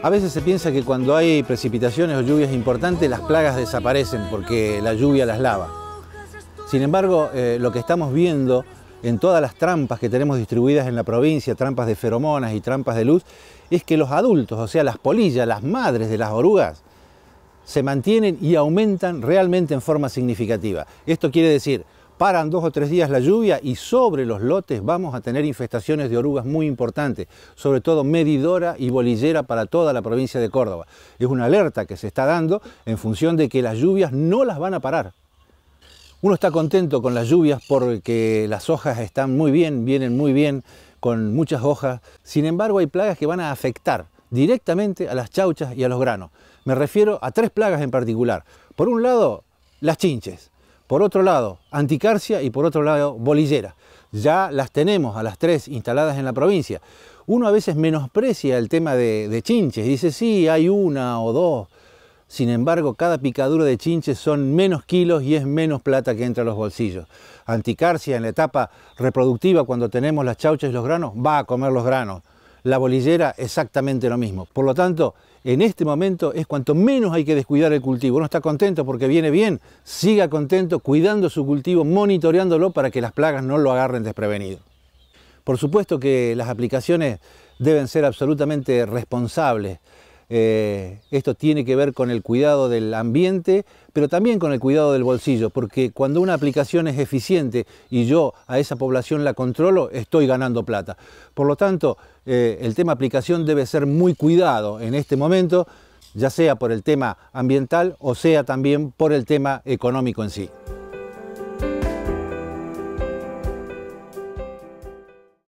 A veces se piensa que cuando hay precipitaciones o lluvias importantes las plagas desaparecen porque la lluvia las lava. Sin embargo, eh, lo que estamos viendo en todas las trampas que tenemos distribuidas en la provincia, trampas de feromonas y trampas de luz, es que los adultos, o sea, las polillas, las madres de las orugas, se mantienen y aumentan realmente en forma significativa. Esto quiere decir paran dos o tres días la lluvia y sobre los lotes vamos a tener infestaciones de orugas muy importantes, sobre todo medidora y bolillera para toda la provincia de Córdoba. Es una alerta que se está dando en función de que las lluvias no las van a parar. Uno está contento con las lluvias porque las hojas están muy bien, vienen muy bien, con muchas hojas. Sin embargo, hay plagas que van a afectar directamente a las chauchas y a los granos. Me refiero a tres plagas en particular. Por un lado, las chinches por otro lado anticarcia y por otro lado bolillera. Ya las tenemos a las tres instaladas en la provincia. Uno a veces menosprecia el tema de, chinches, dice sí, hay una o dos. Sin embargo, cada picadura de chinches son menos kilos y es menos plata que entra a los bolsillos. Anticarcia en la etapa reproductiva, cuando tenemos las chauchas y los granos, va a comer los granos la bolillera exactamente lo mismo. Por lo tanto, en este momento es cuanto menos hay que descuidar el cultivo. Uno está contento porque viene bien, siga contento cuidando su cultivo, monitoreándolo para que las plagas no lo agarren desprevenido. Por supuesto que las aplicaciones deben ser absolutamente responsables. Eh, esto tiene que ver con el cuidado del ambiente, pero también con el cuidado del bolsillo, porque cuando una aplicación es eficiente y yo a esa población la controlo, estoy ganando plata. Por lo tanto, eh, el tema aplicación debe ser muy cuidado en este momento, ya sea por el tema ambiental o sea también por el tema económico en sí.